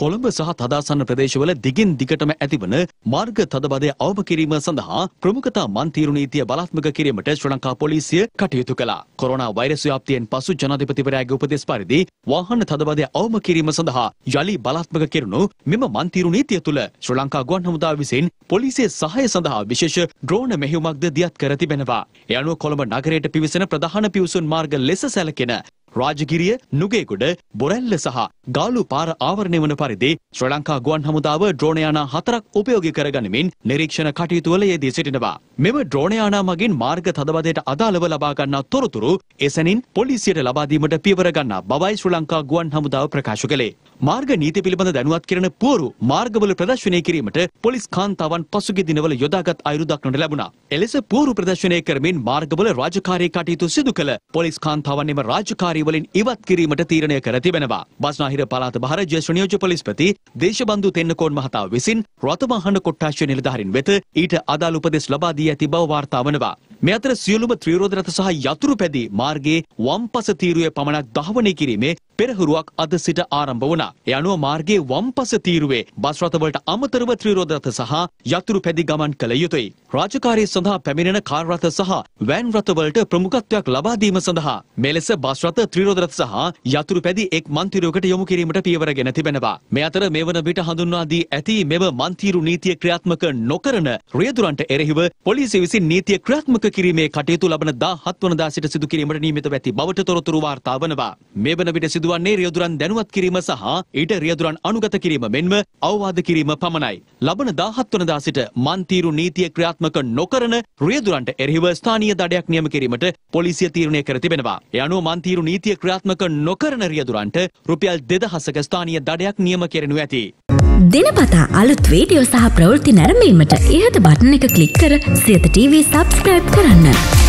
කොළඹ සහ තදාසන්න ප්‍රදේශවල දිගින් දිගටම ඇතිවන මාර්ග තදබදය අවම කිරීම සඳහා ප්‍රමුඛතා මන්තීරු නීතිය බලාත්මක කිරීමට ශ්‍රී ලංකා පොලිසිය කටයුතු කළා. කොරෝනා වෛරස් ව්‍යාප්තියෙන් පසු ජනාධිපතිවරයාගේ උපදෙස් පරිදි වාහන තදබදය අවම කිරීම සඳහා යළි බලාත්මක කෙරුණු මෙම මන්තීරු නීතිය තුළ ශ්‍රී ලංකා ගුවන් හමුදා විසින් පොලිසිය සහය සඳහා විශේෂ ඩ්‍රෝන මෙහෙයුමක්ද දියත් කර තිබෙනවා. එයනුව කොළඹ නගරයට පිවිසෙන ප්‍රධාන පිවිසුන් මාර්ග ලෙස සැලකෙන රාජගිරිය නුගේගොඩ බොරැල්ල සහ ගාලු පාර ආවරණය වන පරිදි ශ්‍රී ලංකා ගුවන් හමුදාව ඩ්‍රෝනයානා හතරක් උපයෝගී කරගනිමින් නිරීක්ෂණ කටයුතුවල යෙදී සිටිනවා. මෙම ඩ්‍රෝනයානා මගින් මාර්ග තදබදයට අදාළව ලබාගන්නා තොරතුරු එසැනින් පොලිසියට ලබාදීමට පියවරගන්නා බවයි ශ්‍රී ලංකා ගුවන් හමුදාව ප්‍රකාශ කළේ. මාර්ග නීති පිළිබඳ දැනුවත් කරන පුවරු මාර්ගවල ප්‍රදර්ශනය කිරීමට පොලිස් කාන්තාවන් පසුගිය දිනවල යොදාගත් අයුරු දක්නට ලැබුණා. එලෙස පුවරු ප්‍රදර්ශනය කරමින් මාර්ගවල රාජකාරී කටයුතු සිදු කළ පොලිස් කාන්තාවන් එම රාජකාරී වලින් ඉවත් කිරීමට තීරණය කර තිබෙනවා. බස්නාහිර පළාත බහර ජ්‍යෙෂ්ඨ නියෝජ්‍ය පොලිස්පති දේශබන්දු තෙන්නකෝන් මහතා විසින් රථවාහන කොට්ටාශය නිලධාරීන් වෙත ඊට අදාළ උපදෙස් ලබා දී වී ඇති බව වාර්තා වනවා. මේ අතර සියලුම ත්‍රිරෝද රථ සහ යතුරු පැදි මාර්ගයේ වම්පස තීරුවේ පමණක් දහවනය කිරීමේ පෙරහුරුවක් අද සිට ආරම්භ වුණා. ඒ අනුව මාර්ගයේ වම්පස තීරුවේ බස් රථවලට අමතරව ත්‍රිරෝද රථ සහ යතුරු පැදි ගමන් කළ යුතුයි. රාජකාරිය සඳහා පැමිණෙන කාර් රථ සහ වෑන් රථවලට ප්‍රමුඛත්වයක් ලබා දීම සඳහා මෙලෙස බස් රථ ත්‍රිරෝද රථ සහ යතුරු පැදි එක් මන්තිරුවකට යොමු කිරීමට පියවරගෙන තිබෙනවා. මේ අතර මේ වන විට හඳුන්වා දී ඇති මෙම මන්තිරු නීතිය ක්‍රියාත්මක නොකරන රියදුරන්ට එරෙහිව පොලිසිය විසින් නීතිය ක්‍රියාත්මක කිරීමේ කටයුතු ලබන 17 වනදා සිට සිදු කිරීමට නියමිතව ඇති බවට තොරතුරු වාර්තා වනවා. මේ වන විට සිදු සිදුවන්නේ රියදුරන් දැනුවත් කිරීම සහ ඊට රියදුරන් අනුගත කිරීම මෙන්ම අවවාද කිරීම පමණයි. ලබන 17 වනදා සිට මන්තීරු නීතිය ක්‍රියාත්මක නොකරන රියදුරන්ට එරෙහිව ස්ථානීය දඩයක් නියම කිරීමට පොලිසිය තීරණය කර තිබෙනවා. ඒ අනුව මන්තීරු නීතිය ක්‍රියාත්මක නොකරන රියදුරන්ට රුපියල් 2000ක ස්ථානීය දඩයක් නියම කෙරෙනු ඇති. දිනපතා අලුත් වීඩියෝ සහ ප්‍රවෘත්ති නැරඹීමට ඉහත බටන් එක ක්ලික් කර සියත TV සබස්ක්‍රයිබ් කරන්න.